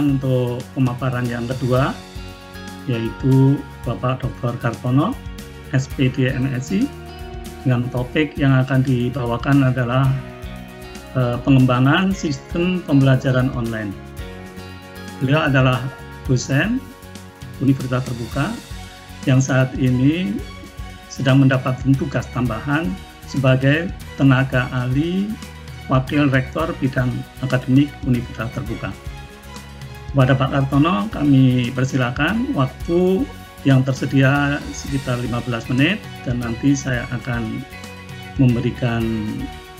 persilakan untuk pemaparan yang kedua yaitu Bapak Dr. Kartono, SPD MSI dengan topik yang akan dibawakan adalah eh, pengembangan sistem pembelajaran online. Beliau adalah dosen Universitas Terbuka yang saat ini sedang mendapatkan tugas tambahan sebagai tenaga ahli Wakil Rektor Bidang Akademik Universitas Terbuka. Kepada Pak Kartono kami persilakan waktu yang tersedia sekitar 15 menit dan nanti saya akan memberikan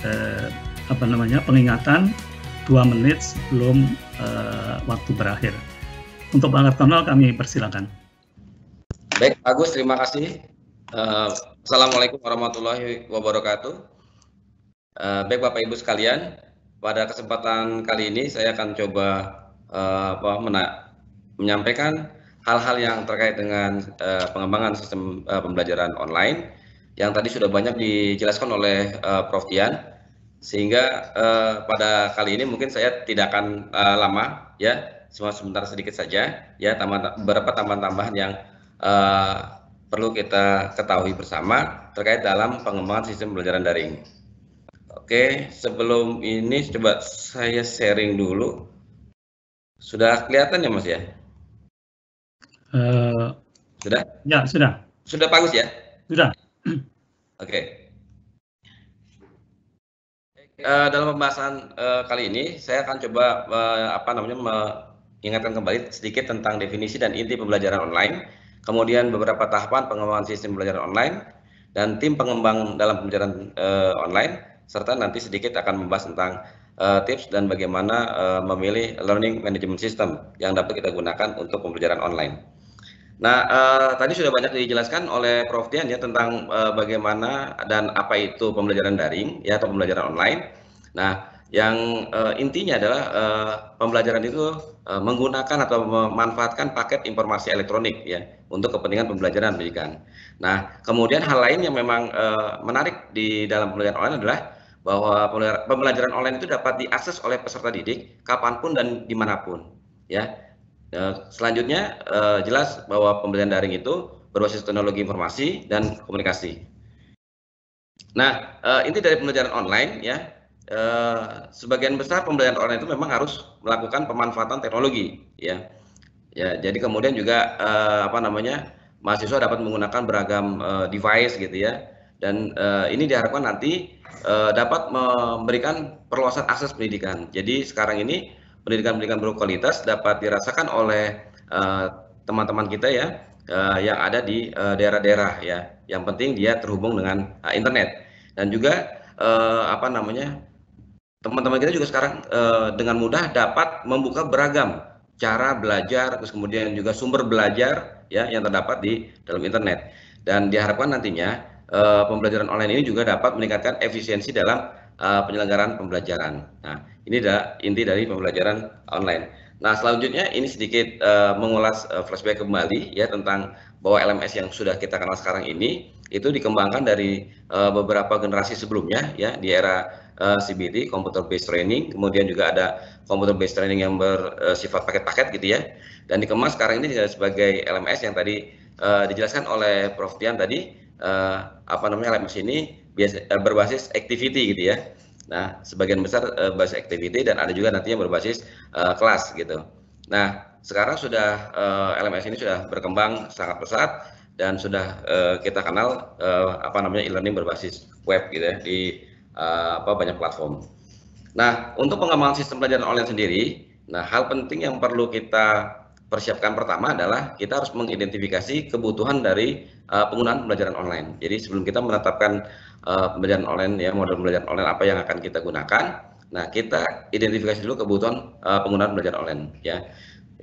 eh, apa namanya pengingatan dua menit sebelum eh, waktu berakhir. Untuk Pak Kartono kami persilakan. Baik, Agus terima kasih. Uh, Assalamualaikum warahmatullahi wabarakatuh. Uh, baik Bapak Ibu sekalian, pada kesempatan kali ini saya akan coba Eh, apa, mena menyampaikan hal-hal yang terkait dengan uh, pengembangan sistem uh, pembelajaran online yang tadi sudah banyak dijelaskan oleh uh, Prof. Tian sehingga uh, pada kali ini mungkin saya tidak akan uh, lama ya cuma sebentar sedikit saja ya tambah, beberapa tambahan-tambahan yang uh, perlu kita ketahui bersama terkait dalam pengembangan sistem pembelajaran daring. Oke, sebelum ini coba saya sharing dulu sudah kelihatan ya Mas ya? Uh, sudah? Ya, sudah. Sudah bagus ya? Sudah. Oke. Okay. Uh, eh, dalam pembahasan uh, kali ini saya akan coba uh, apa namanya mengingatkan kembali sedikit tentang definisi dan inti pembelajaran online, kemudian beberapa tahapan pengembangan sistem pembelajaran online dan tim pengembang dalam pembelajaran uh, online serta nanti sedikit akan membahas tentang uh, tips dan bagaimana uh, memilih learning management system yang dapat kita gunakan untuk pembelajaran online. Nah, uh, tadi sudah banyak dijelaskan oleh Prof. Dian ya tentang uh, bagaimana dan apa itu pembelajaran daring ya atau pembelajaran online. Nah, yang uh, intinya adalah uh, pembelajaran itu uh, menggunakan atau memanfaatkan paket informasi elektronik ya untuk kepentingan pembelajaran pendidikan. Nah, kemudian hal lain yang memang uh, menarik di dalam pembelajaran online adalah bahwa pembelajaran online itu dapat diakses oleh peserta didik kapanpun dan dimanapun. Ya, eh, selanjutnya eh, jelas bahwa pembelajaran daring itu berbasis teknologi informasi dan komunikasi. Nah, eh, inti dari pembelajaran online ya sebagian besar pembelajaran online itu memang harus melakukan pemanfaatan teknologi ya ya jadi kemudian juga apa namanya mahasiswa dapat menggunakan beragam device gitu ya dan ini diharapkan nanti Eh, dapat memberikan perluasan akses pendidikan. Jadi sekarang ini pendidikan-pendidikan berkualitas dapat dirasakan oleh eh, teman-teman kita ya eh, yang ada di daerah-daerah ya. Yang penting dia terhubung dengan internet dan juga apa namanya teman-teman kita juga sekarang dengan mudah dapat membuka beragam cara belajar terus kemudian juga sumber belajar ya yang terdapat di dalam internet dan diharapkan nantinya uh, pembelajaran online ini juga dapat meningkatkan efisiensi dalam uh, penyelenggaraan pembelajaran. Nah, ini adalah inti dari pembelajaran online. Nah, selanjutnya ini sedikit uh, mengulas uh, flashback kembali ya tentang bahwa LMS yang sudah kita kenal sekarang ini itu dikembangkan dari uh, beberapa generasi sebelumnya ya di era uh, CBT computer based training, kemudian juga ada computer based training yang bersifat paket-paket gitu ya. Dan dikemas sekarang ini sebagai LMS yang tadi uh, dijelaskan oleh Prof Tian tadi uh, apa namanya LMS ini biasa, uh, eh, berbasis activity gitu ya. Nah, sebagian besar uh, berbasis activity dan ada juga nantinya berbasis uh, kelas gitu. Nah, sekarang sudah uh, LMS ini sudah berkembang sangat pesat dan sudah uh, kita kenal uh, apa namanya e-learning berbasis web gitu ya di uh, apa banyak platform. Nah, untuk pengembangan sistem pelajaran online sendiri, nah hal penting yang perlu kita persiapkan pertama adalah kita harus mengidentifikasi kebutuhan dari uh, penggunaan pembelajaran online. Jadi sebelum kita menetapkan uh, pembelajaran online ya model pembelajaran online apa yang akan kita gunakan, nah kita identifikasi dulu kebutuhan uh, penggunaan pembelajaran online ya.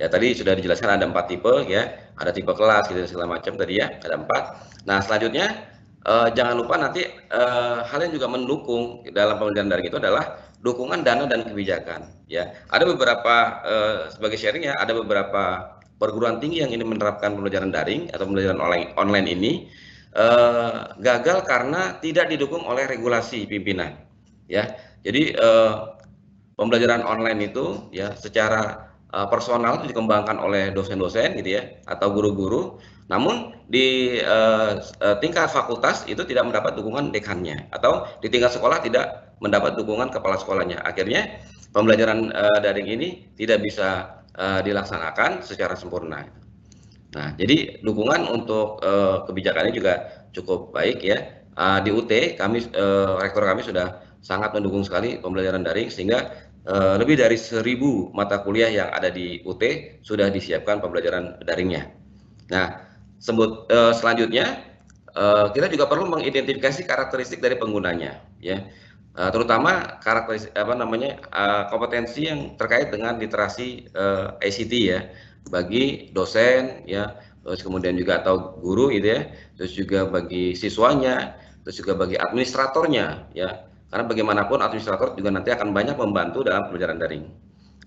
Ya tadi sudah dijelaskan ada empat tipe ya, ada tipe kelas gitu segala macam tadi ya, ada empat. Nah selanjutnya uh, jangan lupa nanti eh, hal yang juga mendukung dalam pemerintahan daring itu adalah dukungan dana dan kebijakan. Ya, ada beberapa eh, sebagai sharingnya ada beberapa perguruan tinggi yang ini menerapkan pembelajaran daring atau pembelajaran online, ini eh, gagal karena tidak didukung oleh regulasi pimpinan. Ya, jadi eh, pembelajaran online itu ya secara eh, personal itu dikembangkan oleh dosen-dosen gitu ya atau guru-guru namun di uh, tingkat fakultas itu tidak mendapat dukungan dekannya atau di tingkat sekolah tidak mendapat dukungan kepala sekolahnya. Akhirnya pembelajaran uh, daring ini tidak bisa uh, dilaksanakan secara sempurna. Nah, jadi dukungan untuk uh, kebijakannya juga cukup baik ya. Uh, di UT kami uh, rektor kami sudah sangat mendukung sekali pembelajaran daring sehingga lebih dari seribu mata kuliah yang ada di UT sudah disiapkan pembelajaran daringnya. Nah, sebut uh, selanjutnya uh, kita juga perlu mengidentifikasi karakteristik dari penggunanya, ya. Uh, terutama karakteristik apa namanya uh, kompetensi yang terkait dengan literasi uh, ICT ya bagi dosen ya terus kemudian juga atau guru gitu ya terus juga bagi siswanya terus juga bagi administratornya ya karena bagaimanapun administrator juga nanti akan banyak membantu dalam pembelajaran daring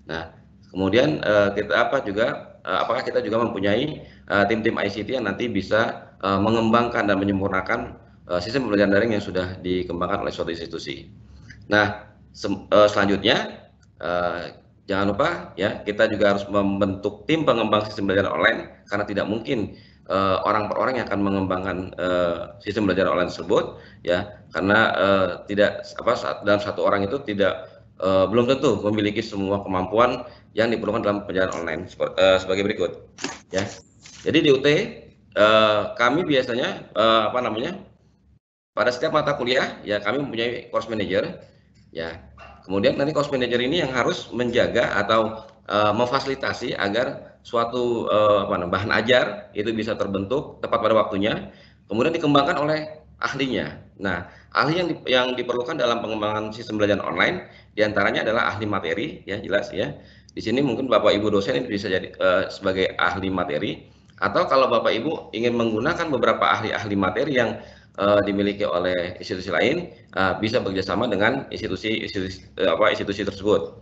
nah kemudian uh, kita apa juga apakah kita juga mempunyai Eh, tim-tim uh, ICT yang nanti bisa uh, mengembangkan dan menyempurnakan uh, sistem pembelajaran daring yang sudah dikembangkan oleh suatu institusi. Nah, uh, selanjutnya uh, jangan lupa ya kita juga harus membentuk tim pengembang sistem belajar online karena tidak mungkin uh, orang per orang yang akan mengembangkan uh, sistem belajar online tersebut ya karena uh, tidak apa dalam satu orang itu tidak uh, belum tentu memiliki semua kemampuan yang diperlukan dalam pembelajaran online sebagai berikut ya jadi di UT uh, eh, kami biasanya uh, apa namanya pada setiap mata kuliah ya kami mempunyai course manager ya. Kemudian nanti course manager ini yang harus menjaga atau uh, memfasilitasi agar suatu uh, apa namanya bahan ajar itu bisa terbentuk tepat pada waktunya, kemudian dikembangkan oleh ahlinya. Nah, ahli yang di, yang diperlukan dalam pengembangan sistem belajar online diantaranya adalah ahli materi ya jelas ya. Di sini mungkin Bapak Ibu dosen ini bisa jadi uh, sebagai ahli materi atau kalau Bapak Ibu ingin menggunakan beberapa ahli-ahli materi yang uh, dimiliki oleh institusi lain, uh, bisa bekerjasama dengan institusi institusi uh, apa institusi tersebut.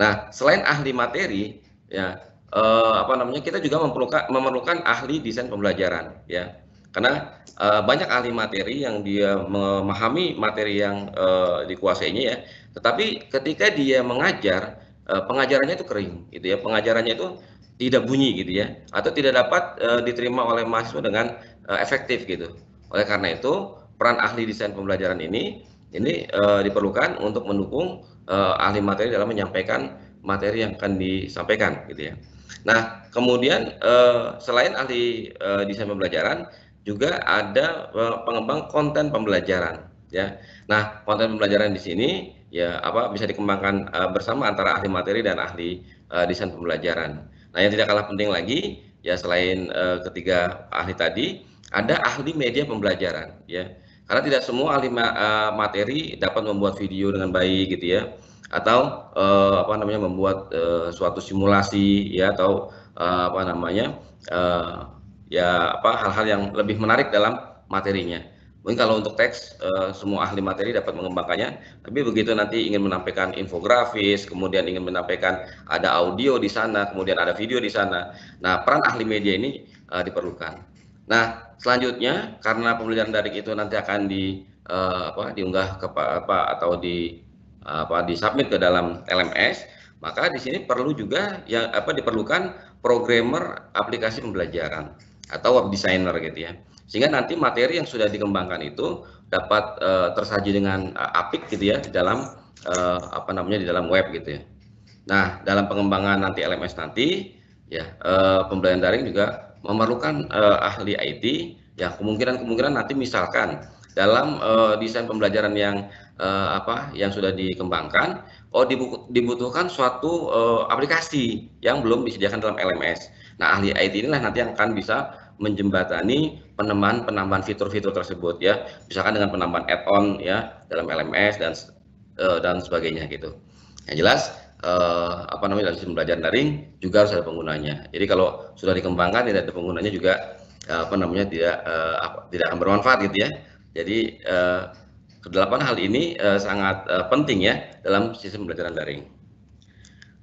Nah, selain ahli materi, ya uh, apa namanya kita juga memerlukan memerlukan ahli desain pembelajaran, ya. Karena uh, banyak ahli materi yang dia memahami materi yang uh, dikuasainya ya, tetapi ketika dia mengajar, uh, pengajarannya itu kering, gitu ya. Pengajarannya itu tidak bunyi gitu ya atau tidak dapat e, diterima oleh mahasiswa dengan e, efektif gitu. Oleh karena itu peran ahli desain pembelajaran ini ini e, diperlukan untuk mendukung e, ahli materi dalam menyampaikan materi yang akan disampaikan gitu ya. Nah kemudian e, selain ahli e, desain pembelajaran juga ada e, pengembang konten pembelajaran ya. Nah konten pembelajaran di sini ya apa bisa dikembangkan e, bersama antara ahli materi dan ahli e, desain pembelajaran. Nah, yang tidak kalah penting lagi ya selain eh, ketiga ahli tadi, ada ahli media pembelajaran ya. Karena tidak semua ahli ma eh, materi dapat membuat video dengan baik gitu ya atau eh, apa namanya membuat suatu simulasi ya atau apa namanya ya apa hal-hal yang lebih menarik dalam materinya. Mungkin kalau untuk teks, eh, semua ahli materi dapat mengembangkannya. Tapi begitu nanti ingin menampilkan infografis, kemudian ingin menampilkan ada audio di sana, kemudian ada video di sana. Nah, peran ahli media ini eh, diperlukan. Nah, selanjutnya karena pembelajaran dari itu nanti akan di eh, apa diunggah ke apa atau di apa apa disubmit ke dalam LMS, maka di sini perlu juga yang apa diperlukan programmer aplikasi pembelajaran atau web designer gitu ya sehingga nanti materi yang sudah dikembangkan itu dapat uh, tersaji dengan uh, apik gitu ya di dalam uh, apa namanya di dalam web gitu ya. Nah dalam pengembangan nanti LMS nanti ya uh, pembelajaran daring juga memerlukan uh, ahli IT ya kemungkinan kemungkinan nanti misalkan dalam uh, desain pembelajaran yang uh, apa yang sudah dikembangkan oh dibutuhkan suatu uh, aplikasi yang belum disediakan dalam LMS. Nah, ahli IT inilah nanti yang akan bisa menjembatani penambahan penambahan fitur-fitur tersebut ya misalkan dengan penambahan add-on ya dalam LMS dan uh, dan sebagainya gitu yang jelas uh, apa namanya dalam sistem belajar daring juga harus ada penggunanya jadi kalau sudah dikembangkan tidak ada penggunanya juga uh, apa namanya tidak uh, apa, tidak akan bermanfaat gitu ya jadi uh, kedelapan hal ini uh, sangat uh, penting ya dalam sistem pembelajaran daring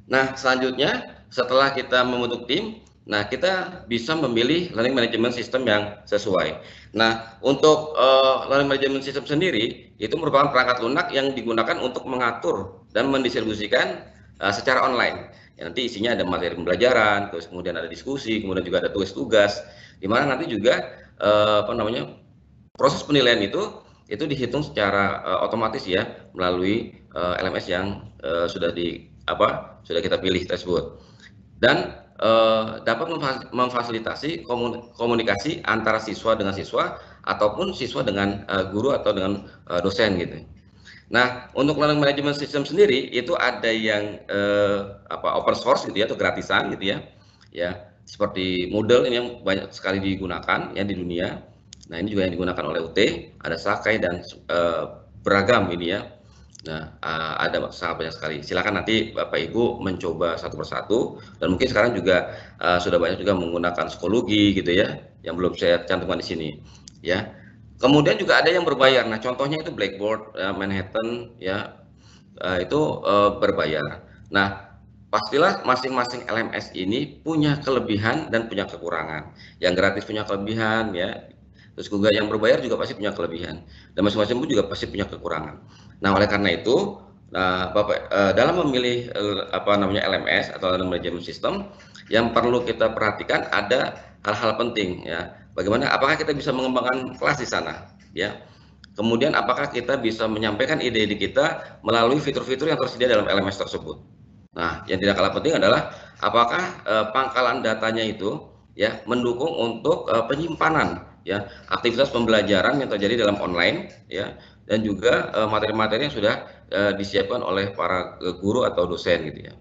nah selanjutnya setelah kita membentuk tim Nah, kita bisa memilih learning management system yang sesuai. Nah, untuk uh, learning management system sendiri, itu merupakan perangkat lunak yang digunakan untuk mengatur dan mendistribusikan uh, secara online. Ya, nanti isinya ada materi pembelajaran, terus kemudian ada diskusi, kemudian juga ada tugas-tugas, di mana nanti juga uh, apa namanya proses penilaian itu itu dihitung secara uh, otomatis ya melalui uh, LMS yang uh, sudah di apa sudah kita pilih tersebut. Dan Eh, dapat memfasilitasi komunikasi antara siswa dengan siswa ataupun siswa dengan eh, guru atau dengan eh, dosen gitu. Nah, untuk learning management system sendiri itu ada yang eh, apa open source gitu ya atau gratisan gitu ya. Ya, seperti Moodle ini yang banyak sekali digunakan ya di dunia. Nah, ini juga yang digunakan oleh UT, ada Sakai dan eh, beragam ini ya Nah, eh, ada sangat banyak sekali. Silakan nanti Bapak Ibu mencoba satu persatu dan mungkin sekarang juga uh, sudah banyak juga menggunakan psikologi gitu ya, yang belum saya cantumkan di sini. Ya. Kemudian juga ada yang berbayar. Nah, contohnya itu Blackboard, ya, Manhattan, ya uh, itu uh, berbayar. Nah, pastilah masing-masing LMS ini punya kelebihan dan punya kekurangan. Yang gratis punya kelebihan, ya Terus juga yang berbayar juga pasti punya kelebihan dan masing-masing pun juga pasti punya kekurangan. Nah, oleh karena itu, nah, Bapak eh, dalam memilih eh, apa namanya LMS atau dalam manajemen sistem yang perlu kita perhatikan ada hal-hal penting ya. Bagaimana apakah kita bisa mengembangkan kelas di sana ya. Kemudian apakah kita bisa menyampaikan ide-ide kita melalui fitur-fitur yang tersedia dalam LMS tersebut. Nah, yang tidak kalah penting adalah apakah eh, pangkalan datanya itu ya mendukung untuk eh, penyimpanan ya aktivitas pembelajaran yang terjadi dalam online ya dan juga eh, materi-materi yang sudah eh, disiapkan oleh para eh, guru atau dosen gitu ya.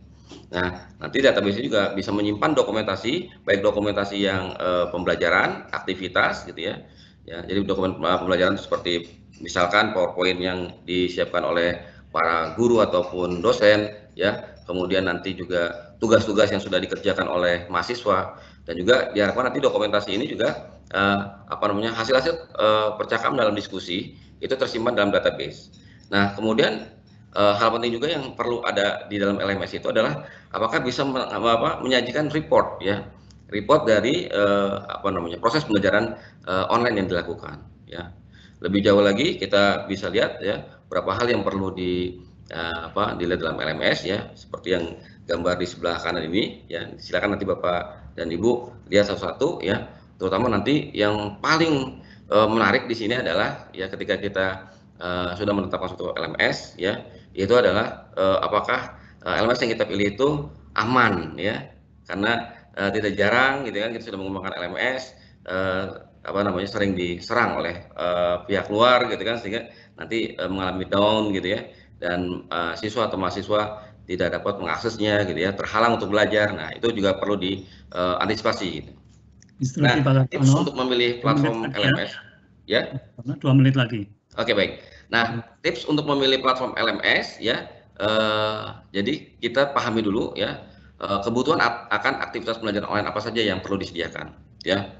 Nah, nanti database juga bisa menyimpan dokumentasi, baik dokumentasi yang uh, pembelajaran, aktivitas gitu ya. Ya, jadi dokumen pembelajaran seperti misalkan PowerPoint yang disiapkan oleh para guru ataupun dosen ya. Kemudian nanti juga tugas-tugas yang sudah dikerjakan oleh mahasiswa dan juga diharapkan nanti dokumentasi ini juga uh, apa namanya hasil-hasil uh, percakapan dalam diskusi itu tersimpan dalam database. Nah, kemudian uh, hal penting juga yang perlu ada di dalam LMS itu adalah apakah bisa men apa, menyajikan report ya, report dari uh, apa namanya proses pembelajaran uh, online yang dilakukan ya. Lebih jauh lagi kita bisa lihat ya berapa hal yang perlu di uh, apa dilihat dalam LMS ya, seperti yang gambar di sebelah kanan ini ya. Silakan nanti Bapak dan Ibu lihat satu-satu ya terutama nanti yang paling e, menarik di sini adalah ya ketika kita e, sudah menetapkan suatu LMS ya itu adalah e, apakah e, LMS yang kita pilih itu aman ya karena e, tidak jarang gitu kan kita sudah menggunakan LMS e, apa namanya sering diserang oleh e, pihak luar gitu kan sehingga nanti e, mengalami down gitu ya dan e, siswa atau mahasiswa tidak dapat mengaksesnya gitu ya terhalang untuk belajar nah itu juga perlu diantisipasi e, gitu. Nah, tips untuk memilih platform LMS. Ya. ya. Dua menit lagi. Oke, baik. Nah, tips untuk memilih platform LMS ya. Uh, jadi kita pahami dulu ya uh, kebutuhan akan aktivitas belajar online apa saja yang perlu disediakan ya.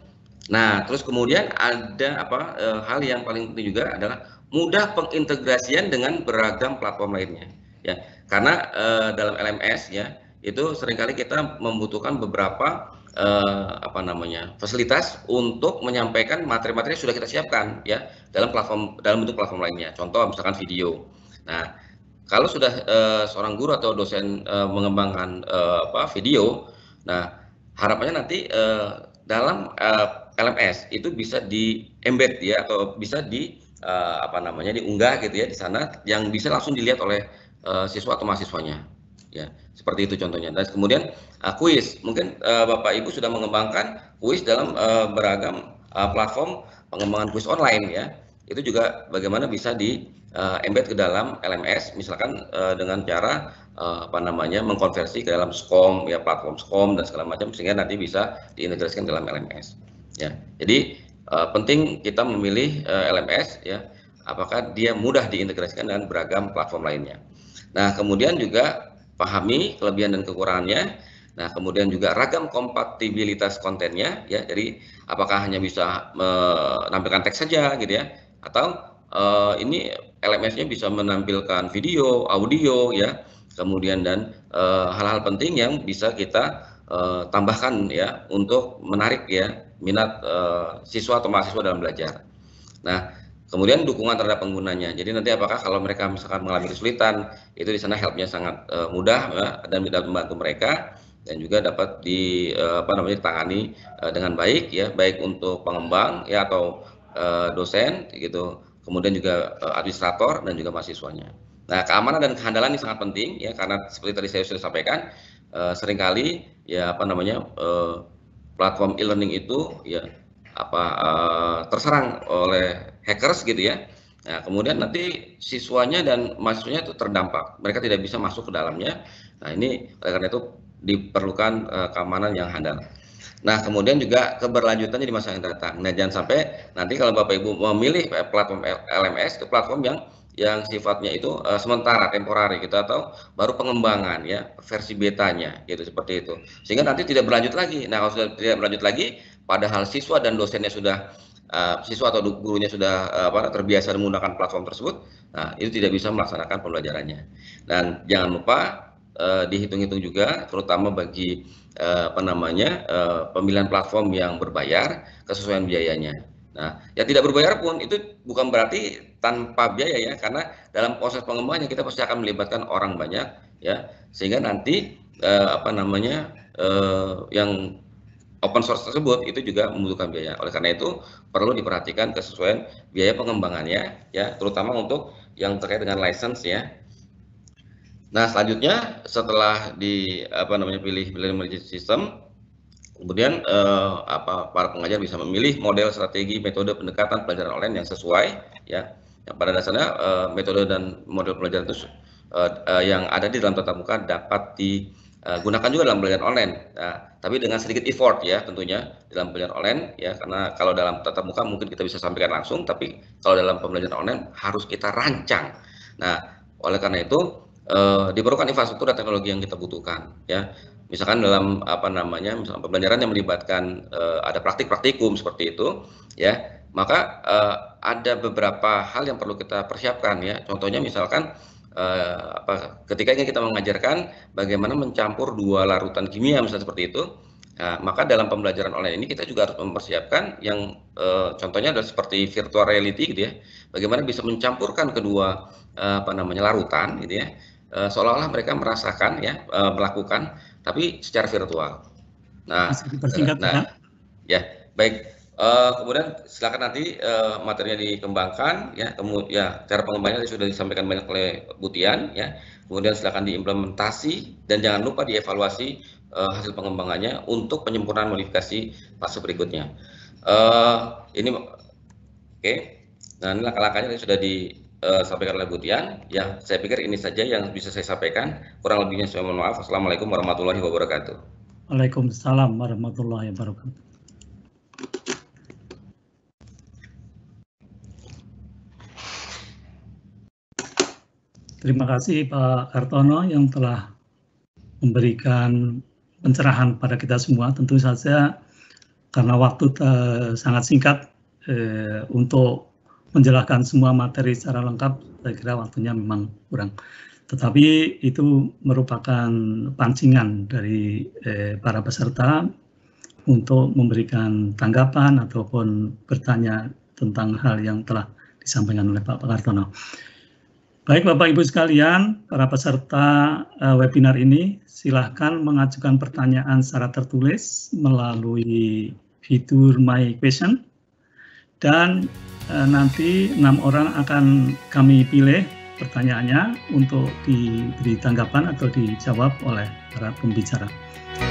Nah, terus kemudian ada apa uh, hal yang paling penting juga adalah mudah pengintegrasian dengan beragam platform lainnya ya. Karena dalam LMS ya itu seringkali kita membutuhkan beberapa eh, apa namanya fasilitas untuk menyampaikan materi-materi yang sudah kita siapkan ya dalam platform dalam bentuk platform lainnya contoh misalkan video nah kalau sudah eh, seorang guru atau dosen eh, mengembangkan eh, apa video nah harapannya nanti eh, dalam eh, LMS itu bisa di embed ya atau bisa di eh, apa namanya diunggah gitu ya di sana yang bisa langsung dilihat oleh eh, siswa atau mahasiswanya ya seperti itu contohnya dan kemudian uh, kuis mungkin uh, bapak ibu sudah mengembangkan kuis dalam uh, beragam uh, platform pengembangan kuis online ya itu juga bagaimana bisa di uh, embed ke dalam LMS misalkan uh, dengan cara uh, apa namanya mengkonversi ke dalam skom ya platform skom dan segala macam sehingga nanti bisa diintegrasikan dalam LMS ya jadi uh, penting kita memilih uh, LMS ya apakah dia mudah diintegrasikan dengan beragam platform lainnya nah kemudian juga pahami kelebihan dan kekurangannya. Nah, kemudian juga ragam kompatibilitas kontennya ya. Jadi apakah hanya bisa menampilkan teks saja gitu ya atau uh, ini LMS-nya bisa menampilkan video, audio ya. Kemudian dan eh, hal-hal uh, penting yang bisa kita uh, tambahkan ya untuk menarik ya minat uh, siswa atau mahasiswa dalam belajar. Nah, Kemudian dukungan terhadap penggunanya. Jadi nanti apakah kalau mereka misalkan mengalami kesulitan, itu di sana helpnya sangat uh, mudah ya, dan dapat membantu mereka dan juga dapat di uh, apa namanya ditangani uh, dengan baik ya, baik untuk pengembang ya atau uh, dosen gitu, kemudian juga uh, administrator dan juga mahasiswanya. Nah, keamanan dan kehandalan ini sangat penting ya karena seperti tadi saya sudah sampaikan uh, seringkali ya apa namanya uh, platform e-learning itu ya apa e, terserang oleh hackers gitu ya. Nah, kemudian nanti siswanya dan mahasiswanya itu terdampak. Mereka tidak bisa masuk ke dalamnya. Nah, ini oleh karena itu diperlukan e, keamanan yang handal. Nah, kemudian juga keberlanjutannya di masa yang datang. Nah, jangan sampai nanti kalau Bapak Ibu memilih eh, platform LMS itu platform yang yang sifatnya itu e, sementara, temporari gitu atau baru pengembangan ya, versi betanya gitu seperti itu. Sehingga nanti tidak berlanjut lagi. Nah, kalau sudah tidak berlanjut lagi, padahal siswa dan dosennya sudah uh, siswa atau gurunya sudah uh, terbiasa menggunakan platform tersebut, nah, itu tidak bisa melaksanakan pembelajarannya. Dan jangan lupa uh, dihitung-hitung juga, terutama bagi uh, apa namanya uh, pemilihan platform yang berbayar kesesuaian biayanya. Nah, yang tidak berbayar pun itu bukan berarti tanpa biaya ya, karena dalam proses pengembangannya kita pasti akan melibatkan orang banyak ya, sehingga nanti eh, apa namanya eh, yang open source tersebut itu juga membutuhkan biaya. Oleh karena itu perlu diperhatikan kesesuaian biaya pengembangannya ya, terutama untuk yang terkait dengan license ya. Nah, selanjutnya setelah di apa namanya pilih pilih management kemudian eh, apa para pengajar bisa memilih model, strategi, metode pendekatan pelajaran online yang sesuai ya. Yang pada dasarnya eh, metode dan model pelajaran itu eh, eh, yang ada di dalam tatap muka dapat di Uh, gunakan juga dalam belajar online, ya. tapi dengan sedikit effort ya tentunya dalam belajar online ya karena kalau dalam tatap muka mungkin kita bisa sampaikan langsung, tapi kalau dalam pembelajaran online harus kita rancang. Nah, oleh karena itu uh, diperlukan infrastruktur dan teknologi yang kita butuhkan ya. Misalkan dalam apa namanya, misalkan pembelajaran yang melibatkan uh, ada praktik praktikum seperti itu ya, maka ada beberapa hal yang perlu kita persiapkan ya. Contohnya misalkan Eh, apa, ketika kita mengajarkan bagaimana mencampur dua larutan kimia misalnya seperti itu, Nah, maka dalam pembelajaran online ini kita juga harus mempersiapkan yang eh, contohnya adalah seperti virtual reality gitu ya. Bagaimana bisa mencampurkan kedua eh, apa namanya larutan gitu ya. eh, seolah-olah mereka merasakan ya eh, melakukan tapi secara virtual. Nah, eh, nah ya. Baik, Uh, kemudian silakan nanti uh, materinya dikembangkan ya ya cara pengembangannya sudah disampaikan banyak oleh Butian ya kemudian silakan diimplementasi dan jangan lupa dievaluasi uh, hasil pengembangannya untuk penyempurnaan modifikasi fase berikutnya uh, ini oke okay. nah langkah-langkahnya sudah disampaikan oleh Butian ya saya pikir ini saja yang bisa saya sampaikan kurang lebihnya saya mohon maaf assalamualaikum warahmatullahi wabarakatuh Waalaikumsalam warahmatullahi wabarakatuh Terima kasih Pak Kartono yang telah memberikan pencerahan pada kita semua. Tentu saja karena waktu eh, sangat singkat eh, untuk menjelaskan semua materi secara lengkap, saya kira waktunya memang kurang. Tetapi itu merupakan pancingan dari eh, para peserta untuk memberikan tanggapan ataupun bertanya tentang hal yang telah disampaikan oleh Pak Kartono. Baik Bapak Ibu sekalian, para peserta eh, webinar ini silahkan mengajukan pertanyaan secara tertulis melalui fitur My Question dan eh, nanti enam orang akan kami pilih pertanyaannya untuk diberi tanggapan atau dijawab oleh para pembicara.